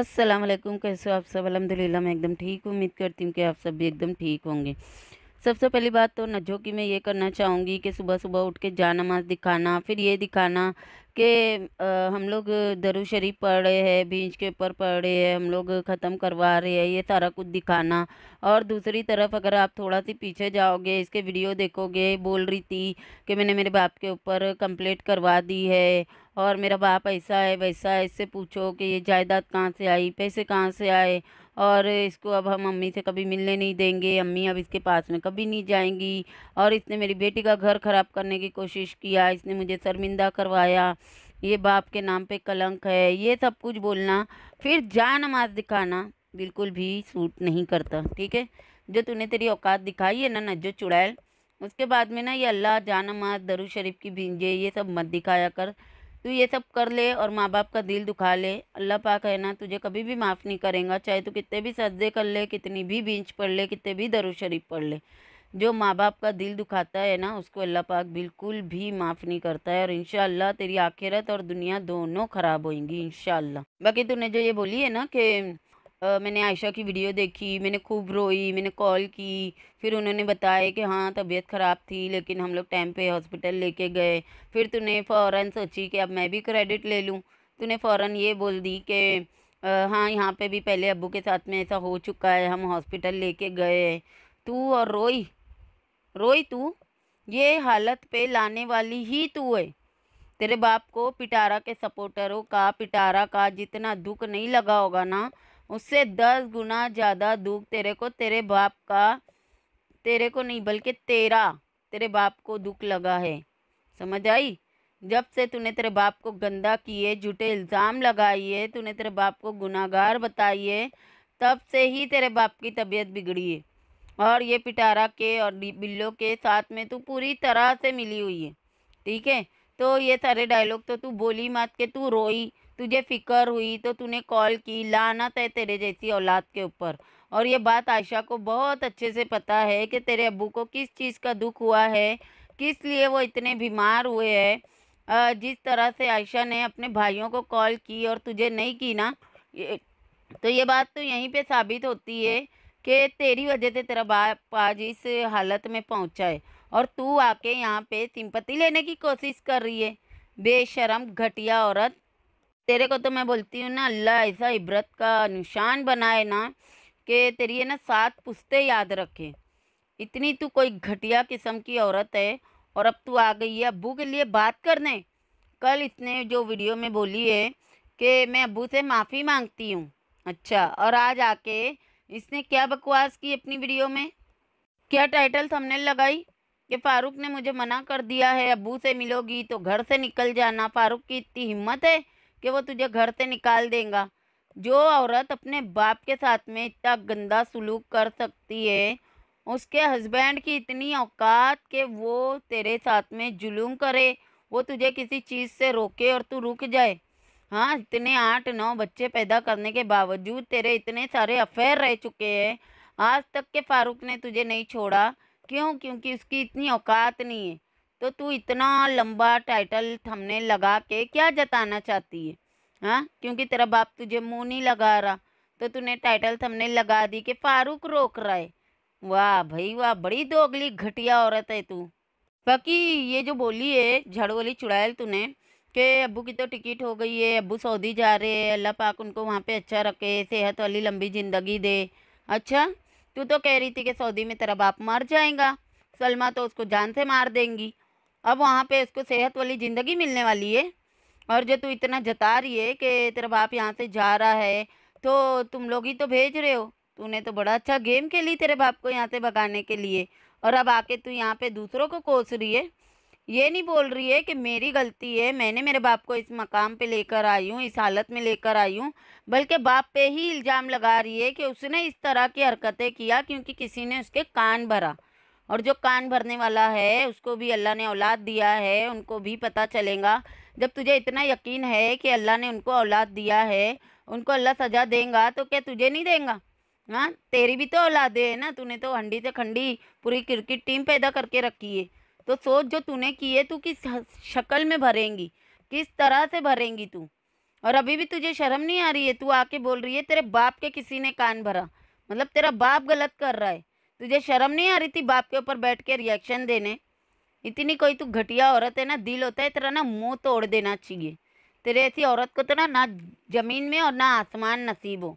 असलम कैसे हो आप सब अलहमदिल्ला मैं एकदम ठीक उम्मीद करती हूँ कि आप सब भी एकदम ठीक होंगे सबसे पहली बात तो नजो की मैं ये करना चाहूँगी कि सुबह सुबह उठ के जा नमाज दिखाना फिर ये दिखाना कि हम लोग दरू शरीफ रहे हैं बीज के ऊपर रहे हैं हम लोग ख़त्म करवा रहे हैं ये सारा कुछ दिखाना और दूसरी तरफ अगर आप थोड़ा सी पीछे जाओगे इसके वीडियो देखोगे बोल रही थी कि मैंने मेरे बाप के ऊपर कंप्लेट करवा दी है और मेरा बाप ऐसा है वैसा है इससे पूछो कि ये जायदाद कहाँ से आई पैसे कहाँ से आए और इसको अब हम अम्मी से कभी मिलने नहीं देंगे अम्मी अब इसके पास में कभी नहीं जाएंगी और इसने मेरी बेटी का घर ख़राब करने की कोशिश किया इसने मुझे शर्मिंदा करवाया ये बाप के नाम पे कलंक है ये सब कुछ बोलना फिर जा नमाज दिखाना बिल्कुल भी सूट नहीं करता ठीक है जो तूने तेरी औकात दिखाई है ना जो चुड़ैल उसके बाद में ना ये अल्लाह जा नमाज दरुशरीफ़ शरीफ की भिंजे ये सब मत दिखाया कर तू ये सब कर ले और माँ बाप का दिल दुखा ले अल्लाह पाक है ना तुझे कभी भी माफ़ नहीं करेगा चाहे तू कितने भी सजदे कर ले कितनी भी बींच पढ़ ले कितने भी दरू शरीफ पढ़ ले जो माँ बाप का दिल दुखाता है ना उसको अल्लाह पाक बिल्कुल भी माफ़ नहीं करता है और इन तेरी आखिरत और दुनिया दोनों ख़राब होएंगी इन बाकी तूने जो ये बोली है ना कि मैंने आयशा की वीडियो देखी मैंने खूब रोई मैंने कॉल की फिर उन्होंने बताया कि हाँ तबीयत ख़राब थी लेकिन हम लोग टाइम पे हॉस्पिटल लेके गए फिर तूने फ़ौरन सोची कि अब मैं भी क्रेडिट ले लूँ तूने फ़ौरन ये बोल दी कि हाँ यहाँ पे भी पहले अबू के साथ में ऐसा हो चुका है हम हॉस्पिटल ले गए तू और रोई रोई तू ये हालत पे लाने वाली ही तू है तेरे बाप को पिटारा के सपोर्टरों का पिटारा का जितना दुख नहीं लगा होगा ना उससे दस गुना ज़्यादा दुख तेरे को तेरे बाप का तेरे को नहीं बल्कि तेरा तेरे बाप को दुख लगा है समझ आई जब से तूने तेरे बाप को गंदा किए झूठे इल्ज़ाम लगाइए तूने तेरे बाप को गुनागार बताइए तब से ही तेरे बाप की तबीयत बिगड़ी है और ये पिटारा के और बिल्लों के साथ में तू पूरी तरह से मिली हुई है ठीक है तो ये सारे डायलॉग तो तू बोली मत के तू रोई तुझे फ़िक्र हुई तो तूने कॉल की लानत है तेरे जैसी औलाद के ऊपर और ये बात आयशा को बहुत अच्छे से पता है कि तेरे अबू को किस चीज़ का दुख हुआ है किस लिए वो इतने बीमार हुए हैं जिस तरह से आयशा ने अपने भाइयों को कॉल की और तुझे नहीं की ना तो ये बात तो यहीं पे साबित होती है कि तेरी वजह से तेरा बाप आज इस हालत में पहुंचा है और तू आके यहाँ पे सिंपत्ति लेने की कोशिश कर रही है बेशरम घटिया औरत तेरे को तो मैं बोलती हूँ ना अल्लाह ऐसा इबरत का निशान बनाए ना कि तेरी है ना सात पुस्तें याद रखे इतनी तू कोई घटिया किस्म की औरत है और अब तू आ गई है अबू के लिए बात करने कल इसने जो वीडियो में बोली है कि मैं अबू से माफ़ी मांगती हूँ अच्छा और आज आके इसने क्या बकवास की अपनी वीडियो में क्या टाइटल थमने लगाई कि फ़ारूक ने मुझे मना कर दिया है अबू से मिलोगी तो घर से निकल जाना फ़ारूक की इतनी हिम्मत है कि वो तुझे घर से निकाल देगा जो औरत अपने बाप के साथ में इतना गंदा सलूक कर सकती है उसके हस्बैंड की इतनी औकात कि वो तेरे साथ में जुलूम करे वो तुझे किसी चीज़ से रोके और तू रुक जाए हाँ इतने आठ नौ बच्चे पैदा करने के बावजूद तेरे इतने सारे अफेयर रह चुके हैं आज तक के फारूक ने तुझे नहीं छोड़ा क्यों क्योंकि उसकी इतनी औकात नहीं है तो तू इतना लंबा टाइटल थमने लगा के क्या जताना चाहती है हाँ क्योंकि तेरा बाप तुझे मुंह नहीं लगा रहा तो तूने टाइटल थमने लगा दी कि फारूक रोक रहा है वाह भाई वाह बड़ी दोगली घटिया औरत है तू बाकी ये जो बोली है झाड़ू वाली चुड़ैल तूने कि अबू की तो टिकट हो गई है अबू सऊदी जा रहे हैं अल्लाह पाक उनको वहाँ पे अच्छा रखे सेहत वाली लंबी ज़िंदगी दे अच्छा तू तो कह रही थी कि सऊदी में तेरा बाप मर जाएगा सलमा तो उसको जान से मार देंगी अब वहाँ पे इसको सेहत वाली ज़िंदगी मिलने वाली है और जो तू इतना जता रही है कि तेरा बाप यहाँ से जा रहा है तो तुम लोग ही तो भेज रहे हो तूने तो बड़ा अच्छा गेम खेली तेरे बाप को यहाँ से भगाने के लिए और अब आके तू यहाँ पे दूसरों को कोस रही है ये नहीं बोल रही है कि मेरी गलती है मैंने मेरे बाप को इस मकाम पे लेकर आई हूँ इस हालत में लेकर आई हूँ बल्कि बाप पे ही इल्ज़ाम लगा रही है कि उसने इस तरह की हरकतें किया क्योंकि किसी ने उसके कान भरा और जो कान भरने वाला है उसको भी अल्लाह ने औलाद दिया है उनको भी पता चलेगा जब तुझे इतना यकीन है कि अल्लाह ने उनको औलाद दिया है उनको अल्लाह सज़ा देगा तो क्या तुझे नहीं देगा हाँ तेरी भी तो औलादे है ना तूने तो हंडी से खंडी पूरी क्रिकेट टीम पैदा करके रखी है तो सोच जो तूने की है तू किस शक्ल में भरेंगी किस तरह से भरेंगी तू और अभी भी तुझे शर्म नहीं आ रही है तू आके बोल रही है तेरे बाप के किसी ने कान भरा मतलब तेरा बाप गलत कर रहा है तुझे शर्म नहीं आ रही थी बाप के ऊपर बैठ के रिएक्शन देने इतनी कोई तू घटिया औरत है ना दिल होता है तेरा ना मुंह तोड़ देना चाहिए तेरे ऐसी औरत को तो ना ना ज़मीन में और ना आसमान नसीब हो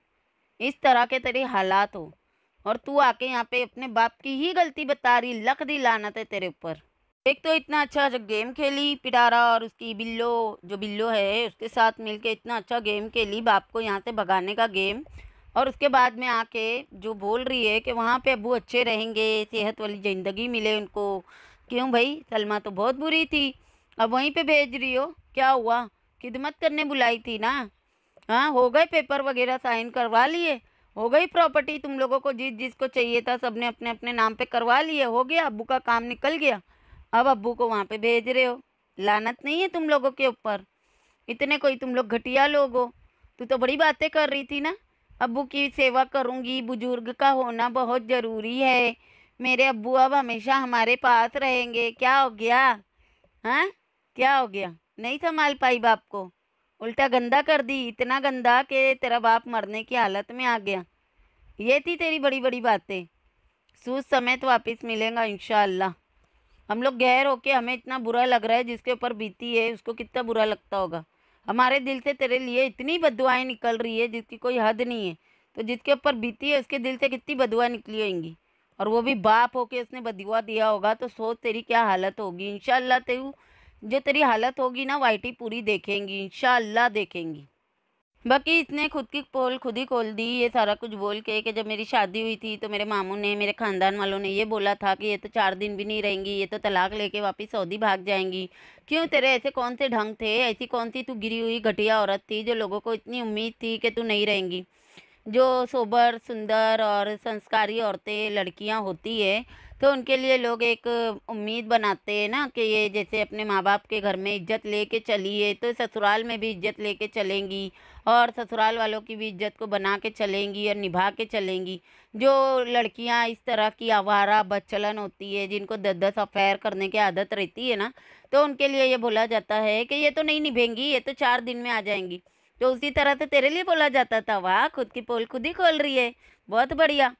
इस तरह के तेरे हालात हो और तू आके यहाँ पे अपने बाप की ही गलती बता रही लक दी लानत है तेरे ऊपर एक तो इतना अच्छा जो गेम खेली पिटारा और उसकी बिल्लो जो बिल्लो है उसके साथ मिलके इतना अच्छा गेम खेली बाप को यहाँ से भगाने का गेम और उसके बाद में आके जो बोल रही है कि वहाँ पे अबू अच्छे रहेंगे सेहत वाली ज़िंदगी मिले उनको क्यों भाई सलमा तो बहुत बुरी थी अब वहीं पे भेज रही हो क्या हुआ खिदमत करने बुलाई थी ना हाँ हो गए पेपर वगैरह साइन करवा लिए हो गई प्रॉपर्टी तुम लोगों को जिस जिसको चाहिए था सब ने अपने अपने नाम पर करवा लिए हो गया अबू का काम निकल गया अब अबू को वहाँ पर भेज रहे हो लानत नहीं है तुम लोगों के ऊपर इतने कोई तुम लोग घटिया लोग हो तू तो बड़ी बातें कर रही थी ना अबू की सेवा करूँगी बुजुर्ग का होना बहुत ज़रूरी है मेरे अबू अब हमेशा हमारे पास रहेंगे क्या हो गया है हाँ? क्या हो गया नहीं संभाल पाई बाप को उल्टा गंदा कर दी इतना गंदा कि तेरा बाप मरने की हालत में आ गया ये थी तेरी बड़ी बड़ी बातें सूझ समेत वापस मिलेगा इन हम लोग गैर होके हमें इतना बुरा लग रहा है जिसके ऊपर बीती है उसको कितना बुरा लगता होगा हमारे दिल से तेरे लिए इतनी बदुआएँ निकल रही है जिसकी कोई हद नहीं है तो जिसके ऊपर बीती है उसके दिल से कितनी बदुआ निकली होंगी और वो भी बाप होके उसने बदुआ दिया होगा तो सोच तेरी क्या हालत होगी इन तेरू जो तेरी हालत होगी ना वाइटी पूरी देखेंगी इन देखेंगी बाकी इसने खुद की पोल खुद ही खोल दी ये सारा कुछ बोल के कि जब मेरी शादी हुई थी तो मेरे मामू ने मेरे ख़ानदान वालों ने ये बोला था कि ये तो चार दिन भी नहीं रहेंगी ये तो तलाक लेके वापस सऊदी भाग जाएंगी क्यों तेरे ऐसे कौन से ढंग थे ऐसी कौन सी तू गिरी हुई घटिया औरत थी जो लोगों को इतनी उम्मीद थी कि तू नहीं रहेंगी जो सोबर सुंदर और संस्कारी औरतें लड़कियां होती है तो उनके लिए लोग एक उम्मीद बनाते हैं ना कि ये जैसे अपने माँ बाप के घर में इज्जत लेके चली है तो ससुराल में भी इज्जत लेके चलेंगी और ससुराल वालों की भी इज्जत को बना के चलेंगी और निभा के चलेंगी जो लड़कियाँ इस तरह की आवारा बदचलन होती है जिनको दस दस अफेयर करने की आदत रहती है ना तो उनके लिए ये बोला जाता है कि ये तो नहीं निभेंगी ये तो चार दिन में आ जाएंगी तो उसी तरह तो तेरे लिए बोला जाता था वाह खुद की पोल खुद ही खोल रही है बहुत बढ़िया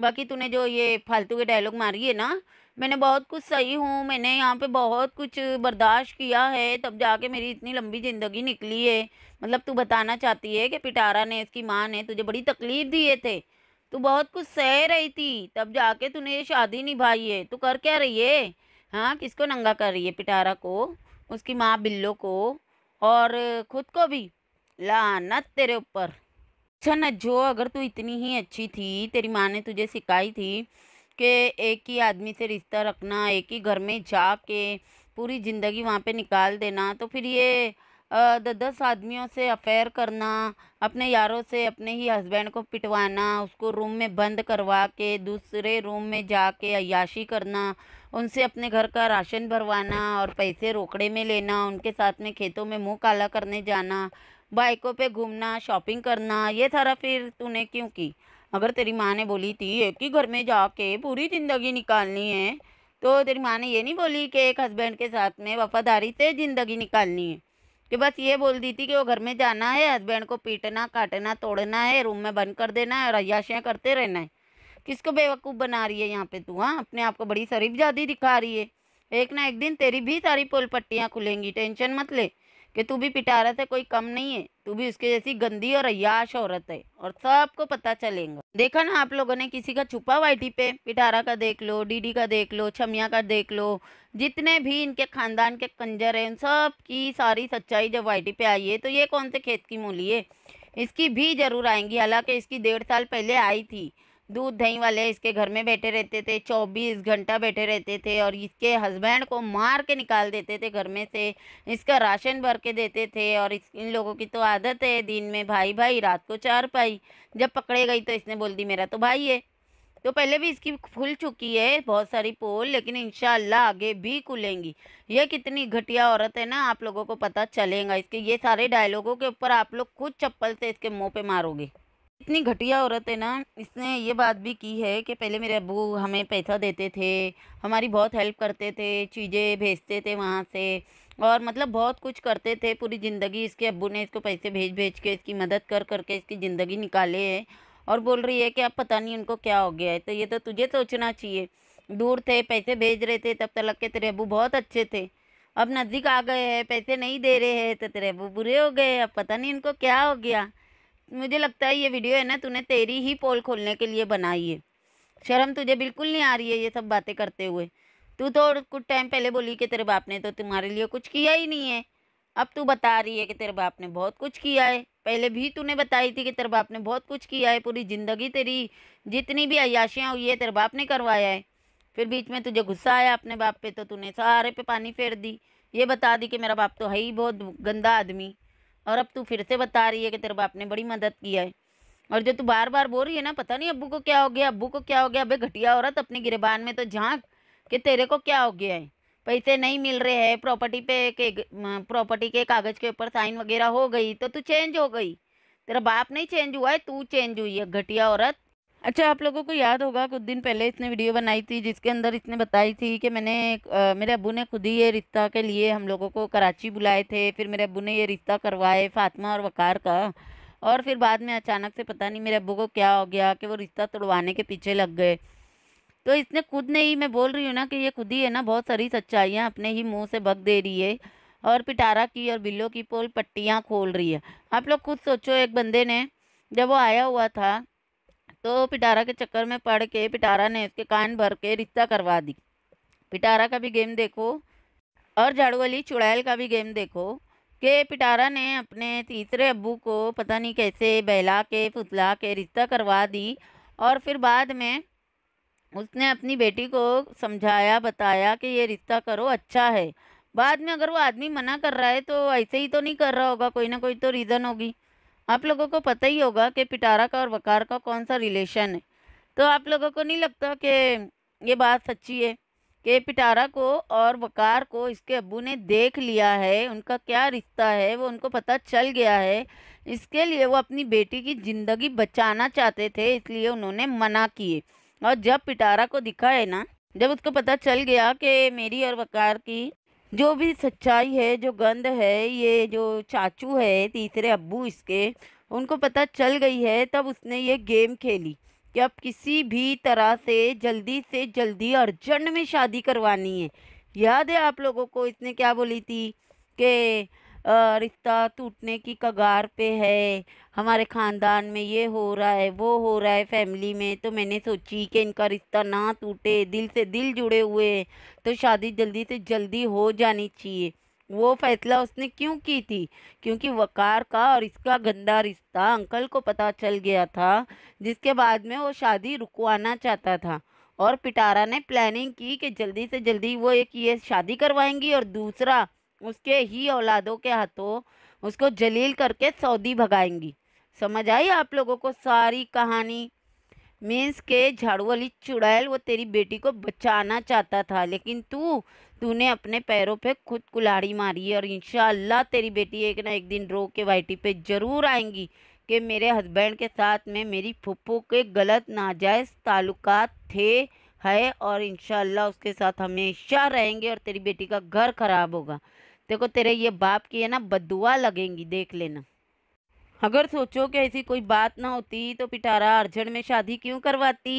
बाकी तूने जो ये फालतू के डायलॉग मारी है ना मैंने बहुत कुछ सही हूँ मैंने यहाँ पे बहुत कुछ बर्दाश्त किया है तब जाके मेरी इतनी लंबी ज़िंदगी निकली है मतलब तू बताना चाहती है कि पिटारा ने इसकी माँ ने तुझे बड़ी तकलीफ़ दिए थे तू बहुत कुछ सह रही थी तब जाके तूने ये शादी निभाई है तू कर क्या रही है हाँ किसको नंगा कर रही है पिटारा को उसकी माँ बिल्लो को और ख़ुद को भी लानत तेरे ऊपर अच्छा नज्जो अगर तू इतनी ही अच्छी थी तेरी माँ ने तुझे सिखाई थी कि एक ही आदमी से रिश्ता रखना एक ही घर में जा के पूरी ज़िंदगी वहाँ पे निकाल देना तो फिर ये दस दस आदमियों से अफेयर करना अपने यारों से अपने ही हस्बैंड को पिटवाना उसको रूम में बंद करवा के दूसरे रूम में जा के अयाशी करना उनसे अपने घर का राशन भरवाना और पैसे रोकड़े में लेना उनके साथ में खेतों में मुँह काला करने जाना बाइकों पे घूमना शॉपिंग करना ये सारा फिर तूने क्यों की अगर तेरी माँ ने बोली थी एक ही घर में जाके पूरी ज़िंदगी निकालनी है तो तेरी माँ ने ये नहीं बोली कि एक हस्बैंड के साथ में वफादारी से ज़िंदगी निकालनी है कि बस ये बोल दी थी कि वो घर में जाना है हस्बैंड को पीटना काटना तोड़ना है रूम में बंद कर देना है और अयाशियाँ करते रहना है किसको बेवकूफ़ बना रही है यहाँ पे तू हाँ अपने आप को बड़ी शरीफ जादी दिखा रही है एक ना एक दिन तेरी भी सारी पोल पट्टियाँ खुलेंगी टेंशन मत ले कि तू भी पिटारा से कोई कम नहीं है तू भी उसके जैसी गंदी और अयाश औरत है और सबको पता चलेगा देखा ना आप लोगों ने किसी का छुपा हुआ आई पे पिटारा का देख लो डीडी का देख लो छमिया का देख लो जितने भी इनके खानदान के कंजर हैं उन सब की सारी सच्चाई जब आई पे आई है तो ये कौन से खेत की मूली है इसकी भी जरूर आएंगी हालांकि इसकी डेढ़ साल पहले आई थी दूध दही वाले इसके घर में बैठे रहते थे चौबीस घंटा बैठे रहते थे और इसके हस्बैंड को मार के निकाल देते थे घर में से इसका राशन भर के देते थे और इस इन लोगों की तो आदत है दिन में भाई भाई रात को चार पाई जब पकड़े गई तो इसने बोल दी मेरा तो भाई है तो पहले भी इसकी खुल चुकी है बहुत सारी पोल लेकिन इन आगे भी खुलेंगी ये कितनी घटिया औरत है ना आप लोगों को पता चलेगा इसके ये सारे डायलॉगों के ऊपर आप लोग खुद चप्पल से इसके मुँह पे मारोगे इतनी घटिया औरत है ना इसने ये बात भी की है कि पहले मेरे अबू हमें पैसा देते थे हमारी बहुत हेल्प करते थे चीज़ें भेजते थे वहाँ से और मतलब बहुत कुछ करते थे पूरी ज़िंदगी इसके अबू ने इसको पैसे भेज भेज के इसकी मदद कर करके इसकी ज़िंदगी निकाले है और बोल रही है कि अब पता नहीं उनको क्या हो गया है तो ये तो तुझे सोचना चाहिए दूर थे पैसे भेज रहे थे तब तलक तो के तेरे अबू बहुत अच्छे थे अब नज़दीक आ गए हैं पैसे नहीं दे रहे हैं तो तेरे अबू बुरे हो गए अब पता नहीं उनको क्या हो गया मुझे लगता है ये वीडियो है ना तूने तेरी ही पोल खोलने के लिए बनाई है शर्म तुझे बिल्कुल नहीं आ रही है ये सब बातें करते हुए तू तो कुछ टाइम पहले बोली कि तेरे बाप ने तो तुम्हारे लिए कुछ किया ही नहीं है अब तू बता रही है कि तेरे बाप ने बहुत कुछ किया है पहले भी तूने बताई थी कि तेरे बाप ने बहुत कुछ किया है पूरी ज़िंदगी तेरी जितनी भी अयाशियाँ हुई है तेरे बाप ने करवाया है फिर बीच में तुझे गुस्सा आया अपने बाप पे तो तूने सारे पे पानी फेर दी ये बता दी कि मेरा बाप तो है ही बहुत गंदा आदमी और अब तू फिर से बता रही है कि तेरे बाप ने बड़ी मदद किया है और जो तू बार बार बोल रही है ना पता नहीं अबू को क्या हो गया अबू को क्या हो गया अबे घटिया औरत अपने गिरबान में तो झांक कि तेरे को क्या हो गया है पैसे नहीं मिल रहे हैं प्रॉपर्टी पे के प्रॉपर्टी के कागज़ के ऊपर साइन वगैरह हो गई तो तू चेंज हो गई तेरा बाप नहीं चेंज हुआ है तू चेंज हुई है घटिया औरत अच्छा आप लोगों को याद होगा कुछ दिन पहले इसने वीडियो बनाई थी जिसके अंदर इसने बताई थी कि मैंने आ, मेरे अबू ने खुद ही ये रिश्ता के लिए हम लोगों को कराची बुलाए थे फिर मेरे अबू ने ये रिश्ता करवाए फातिमा और वकार का और फिर बाद में अचानक से पता नहीं मेरे अबू को क्या हो गया कि वो रिश्ता तोड़वाने के पीछे लग गए तो इसने खुद ने ही मैं बोल रही हूँ ना कि ये खुद ही है ना बहुत सारी सच्चाइयाँ अपने ही मुँह से बग दे रही है और पिटारा की और बिल्लों की पोल पट्टियाँ खोल रही है आप लोग खुद सोचो एक बंदे ने जब वो आया हुआ था तो पिटारा के चक्कर में पड़ के पिटारा ने उसके कान भर के रिश्ता करवा दी पिटारा का भी गेम देखो और झाड़ू वाली चुड़ैल का भी गेम देखो कि पिटारा ने अपने तीसरे अबू को पता नहीं कैसे बहला के फुसला के रिश्ता करवा दी और फिर बाद में उसने अपनी बेटी को समझाया बताया कि ये रिश्ता करो अच्छा है बाद में अगर वो आदमी मना कर रहा है तो ऐसे ही तो नहीं कर रहा होगा कोई ना कोई तो रीज़न होगी आप लोगों को पता ही होगा कि पिटारा का और वकार का कौन सा रिलेशन है तो आप लोगों को नहीं लगता कि ये बात सच्ची है कि पिटारा को और वकार को इसके अबू ने देख लिया है उनका क्या रिश्ता है वो उनको पता चल गया है इसके लिए वो अपनी बेटी की ज़िंदगी बचाना चाहते थे इसलिए उन्होंने मना किए और जब पिटारा को दिखा है ना जब उसको पता चल गया कि मेरी और वकार की जो भी सच्चाई है जो गंध है ये जो चाचू है तीसरे अब्बू इसके उनको पता चल गई है तब उसने ये गेम खेली कि अब किसी भी तरह से जल्दी से जल्दी अर्जेंट में शादी करवानी है याद है आप लोगों को इसने क्या बोली थी कि रिश्ता टूटने की कगार पे है हमारे ख़ानदान में ये हो रहा है वो हो रहा है फैमिली में तो मैंने सोची कि इनका रिश्ता ना टूटे दिल से दिल जुड़े हुए तो शादी जल्दी से जल्दी हो जानी चाहिए वो फैसला उसने क्यों की थी क्योंकि वकार का और इसका गंदा रिश्ता अंकल को पता चल गया था जिसके बाद में वो शादी रुकवाना चाहता था और पिटारा ने प्लानिंग की कि जल्दी से जल्दी वो एक ये शादी करवाएंगी और दूसरा उसके ही औलादों के हाथों उसको जलील करके सऊदी भगाएंगी समझ आई आप लोगों को सारी कहानी मीन्स के झाड़ू वाली चुड़ैल वो तेरी बेटी को बचाना चाहता था लेकिन तू तूने अपने पैरों पे खुद कुल्हाड़ी मारी और इन तेरी बेटी एक ना एक दिन रो के वाइटी पे ज़रूर आएंगी कि मेरे हस्बैंड के साथ में मेरी फुप्पू के गलत नाजायज़ ताल्लुक थे है और इन उसके साथ हमेशा रहेंगे और तेरी बेटी का घर ख़राब होगा देखो तेरे ये बाप की है ना बदुआ लगेंगी देख लेना अगर सोचो कि ऐसी कोई बात ना होती तो पिटारा अर्जन में शादी क्यों करवाती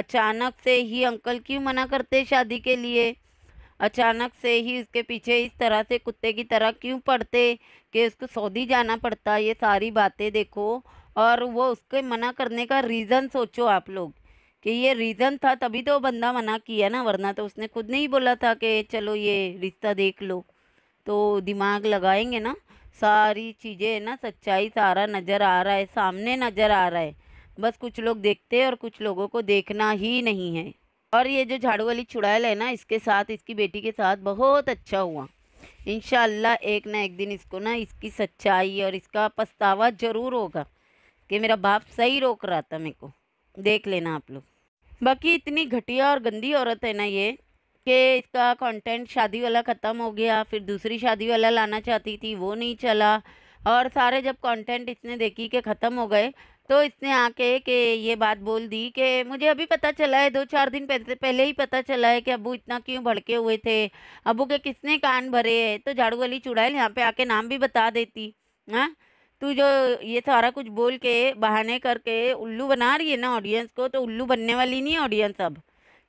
अचानक से ही अंकल क्यों मना करते शादी के लिए अचानक से ही उसके पीछे इस तरह से कुत्ते की तरह क्यों पड़ते कि उसको सऊदी जाना पड़ता ये सारी बातें देखो और वो उसके मना करने का रीज़न सोचो आप लोग कि ये रीज़न था तभी तो बंदा मना किया ना वरना तो उसने खुद नहीं बोला था कि चलो ये रिश्ता देख लो तो दिमाग लगाएंगे ना सारी चीज़ें है ना सच्चाई सारा नज़र आ रहा है सामने नज़र आ रहा है बस कुछ लोग देखते हैं और कुछ लोगों को देखना ही नहीं है और ये जो झाड़ू वाली चुड़ैल है ना इसके साथ इसकी बेटी के साथ बहुत अच्छा हुआ इन एक ना एक दिन इसको ना इसकी सच्चाई और इसका पछतावा ज़रूर होगा कि मेरा बाप सही रोक रहा था मेरे को देख लेना आप लोग बाकी इतनी घटिया और गंदी औरत है ना ये कि इसका कंटेंट शादी वाला ख़त्म हो गया फिर दूसरी शादी वाला लाना चाहती थी वो नहीं चला और सारे जब कंटेंट इसने देखी कि ख़त्म हो गए तो इसने आके कि ये बात बोल दी कि मुझे अभी पता चला है दो चार दिन पहले ही पता चला है कि अबू इतना क्यों भड़के हुए थे अबू के किसने कान भरे है तो झाड़ू वाली चुड़ैल यहाँ पे आके नाम भी बता देती हाँ तू जो ये सारा कुछ बोल के बहाने करके उल्लू बना रही है ना ऑडियंस को तो उल्लू बनने वाली नहीं ऑडियंस अब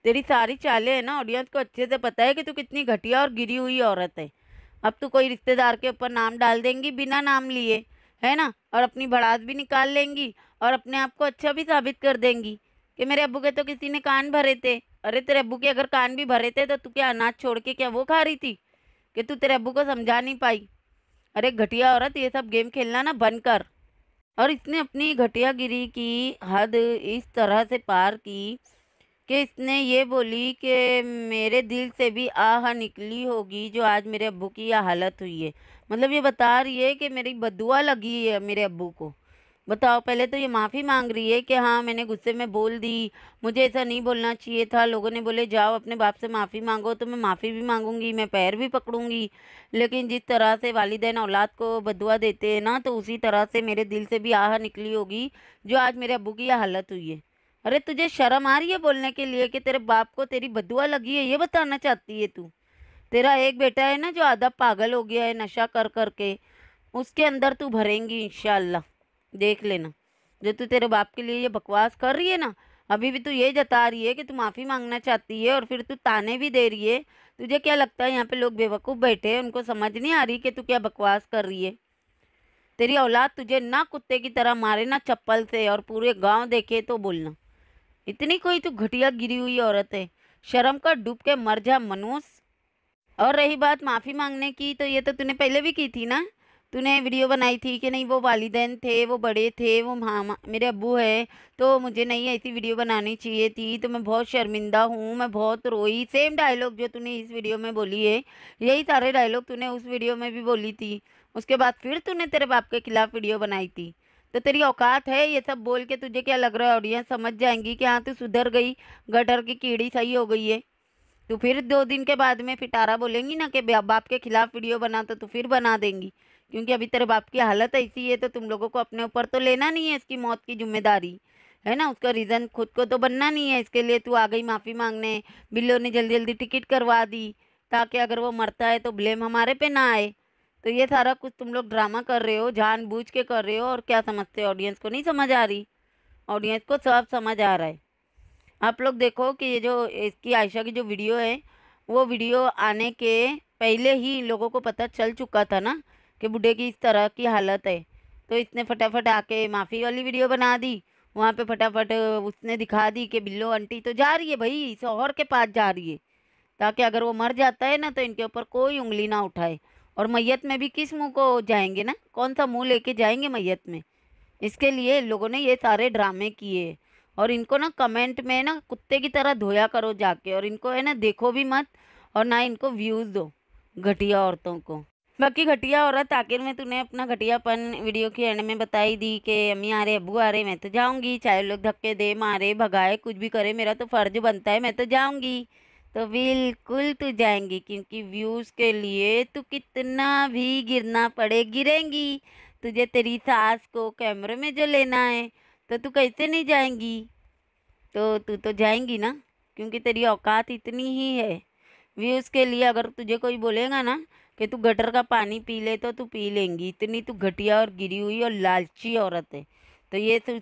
तेरी सारी चालें हैं ना ऑडियंस को अच्छे से पता है कि तू कितनी घटिया और गिरी हुई औरत है अब तू कोई रिश्तेदार के ऊपर नाम डाल देंगी बिना नाम लिए है ना और अपनी भड़ास भी निकाल लेंगी और अपने आप को अच्छा भी साबित कर देंगी कि मेरे अबू के तो किसी ने कान भरे थे अरे तेरे अबू के अगर कान भी भरे थे तो तू क्या अनाज छोड़ के क्या वो खा रही थी कि तू तेरे अबू को समझा नहीं पाई अरे घटिया औरत ये सब गेम खेलना ना बंद कर और इसने अपनी घटियागिरी की हद इस तरह से पार की कि इसने ये बोली कि मेरे दिल से भी आह निकली होगी जो आज मेरे अबू की यह हालत हुई है मतलब ये बता रही है कि मेरी बदुआ लगी है मेरे अबू को बताओ पहले तो ये माफ़ी मांग रही है कि हाँ मैंने गुस्से में बोल दी मुझे ऐसा नहीं बोलना चाहिए था लोगों ने बोले जाओ अपने बाप से माफ़ी मांगो तो मैं माफ़ी भी मांगूंगी मैं पैर भी पकड़ूंगी लेकिन जिस तरह से वालदेन औलाद को बदुआ देते हैं ना तो उसी तरह से मेरे दिल से भी आह निकली होगी जो आज मेरे अबू की यह हालत हुई है अरे तुझे शर्म आ रही है बोलने के लिए कि तेरे बाप को तेरी बदुआ लगी है ये बताना चाहती है तू तेरा एक बेटा है ना जो आधा पागल हो गया है नशा कर कर के उसके अंदर तू भरेंगी इन देख लेना जो तू तेरे बाप के लिए ये बकवास कर रही है ना अभी भी तू ये जता रही है कि तू माफ़ी मांगना चाहती है और फिर तू ताने भी दे रही है तुझे क्या लगता है यहाँ पे लोग बेवकूफ़ बैठे हैं उनको समझ नहीं आ रही कि तू क्या बकवास कर रही है तेरी औलाद तुझे ना कुत्ते की तरह मारे ना चप्पल से और पूरे गांव देखे तो बोलना इतनी कोई तो घटिया गिरी हुई औरत है शर्म का डूब के मर जा मनोज और रही बात माफ़ी मांगने की तो ये तो तूने पहले भी की थी ना तूने वीडियो बनाई थी कि नहीं वो वालिदैन थे वो बड़े थे वो मामा मेरे अबू है तो मुझे नहीं ऐसी वीडियो बनानी चाहिए थी तो मैं बहुत शर्मिंदा हूँ मैं बहुत रोई सेम डायलॉग जो तूने इस वीडियो में बोली है यही सारे डायलॉग तूने उस वीडियो में भी बोली थी उसके बाद फिर तूने तेरे बाप के खिलाफ़ वीडियो बनाई थी तो तेरी औकात है ये सब बोल के तुझे क्या लग रहा है ऑडियंस समझ जाएंगी कि हाँ तू सुधर गई गटर की कीड़ी सही हो गई है तो फिर दो दिन के बाद में फिटारा बोलेंगी ना कि बाप के खिलाफ वीडियो बना तो तू फिर बना देंगी क्योंकि अभी तेरे बाप की हालत ऐसी है तो तुम लोगों को अपने ऊपर तो लेना नहीं है इसकी मौत की जिम्मेदारी है ना उसका रीज़न खुद को तो बनना नहीं है इसके लिए तू आ गई माफ़ी मांगने बिल्लो ने जल्दी जल्दी टिकट करवा दी ताकि अगर वो मरता है तो ब्लेम हमारे पे ना आए तो ये सारा कुछ तुम लोग ड्रामा कर रहे हो जानबूझ के कर रहे हो और क्या समझते हो ऑडियंस को नहीं समझ आ रही ऑडियंस को सब समझ आ रहा है आप लोग देखो कि ये जो इसकी आयशा की जो वीडियो है वो वीडियो आने के पहले ही इन लोगों को पता चल चुका था ना कि बूढ़े की इस तरह की हालत है तो इसने फटाफट आके माफ़ी वाली वीडियो बना दी वहाँ पे फटाफट उसने दिखा दी कि बिल्लो आंटी तो जा रही है भाई शोहर के पास जा रही है ताकि अगर वो मर जाता है ना तो इनके ऊपर कोई उंगली ना उठाए और मैयत में भी किस मुँह को जाएंगे ना कौन सा मुँह लेके जाएंगे मैयत में इसके लिए लोगों ने ये सारे ड्रामे किए और इनको ना कमेंट में ना कुत्ते की तरह धोया करो जाके और इनको है ना देखो भी मत और ना इनको व्यूज़ दो घटिया औरतों को बाकी घटिया औरत आखिर में तूने अपना घटियापन वीडियो के एंड में बताई दी कि अम्मी आ रहे अबू आ रहे मैं तो जाऊंगी चाहे लोग धक्के दे मारे भगाए कुछ भी करे मेरा तो फर्ज बनता है मैं तो जाऊंगी तो बिल्कुल तू जाएंगी क्योंकि व्यूज़ के लिए तू कितना भी गिरना पड़े गिरेंगी तुझे तेरी सास को कैमरे में जो लेना है तो तू कैसे नहीं जाएंगी तो तू तो जाएंगी ना क्योंकि तेरी औकात इतनी ही है व्यूज़ के लिए अगर तुझे कोई बोलेगा ना कि तू गटर का पानी पी ले तो तू पी लेंगी इतनी तू घटिया और गिरी हुई और लालची औरत है तो ये तो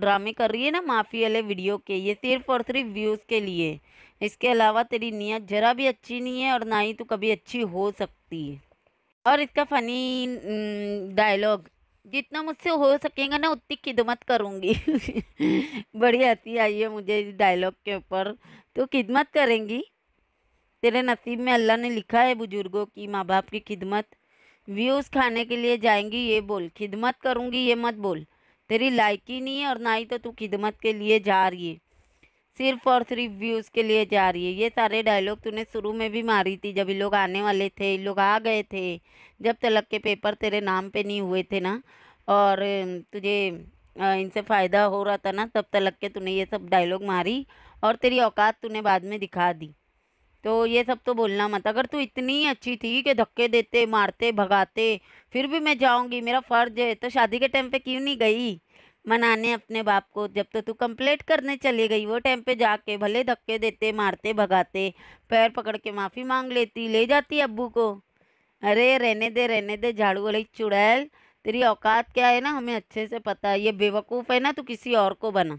ड्रामे कर रही है ना माफ़ी वाले वीडियो के ये सिर्फ और सिर्फ व्यूज़ के लिए इसके अलावा तेरी नीयत ज़रा भी अच्छी नहीं है और ना ही तो कभी अच्छी हो सकती है और इसका फ़नी डायलॉग जितना मुझसे हो सकेगा ना उतनी खिदमत करूँगी बड़ी हंसी आई है मुझे इस डायलॉग के ऊपर तो खिदमत करेंगी तेरे नसीब में अल्लाह ने लिखा है बुज़ुर्गों की माँ बाप की खिदमत व्यूज़ खाने के लिए जाएंगी ये बोल खिदमत करूँगी ये मत बोल तेरी लायक ही नहीं है और ना ही तो तू खिदमत के लिए जा रही है सिर्फ और सिर्फ व्यूज़ के लिए जा रही है ये सारे डायलॉग तूने शुरू में भी मारी थी जब ये लोग आने वाले थे ये लोग आ गए थे जब तलक के पेपर तेरे नाम पे नहीं हुए थे ना और तुझे इनसे फ़ायदा हो रहा था ना तब तलक के तूने ये सब डायलॉग मारी और तेरी औकात तूने बाद में दिखा दी तो ये सब तो बोलना मत अगर तू इतनी अच्छी थी कि धक्के देते मारते भगाते फिर भी मैं जाऊँगी मेरा फ़र्ज है तो शादी के टाइम पे क्यों नहीं गई मनाने अपने बाप को जब तो तू कंप्लेंट करने चली गई वो टाइम पे जाके भले धक्के देते मारते भगाते पैर पकड़ के माफ़ी मांग लेती ले जाती अब्बू को अरे रहने दे रहने दे झाड़ू वाली चुड़ैल तेरी औकात क्या है ना हमें अच्छे से पता है ये बेवकूफ़ है ना तू किसी और को बना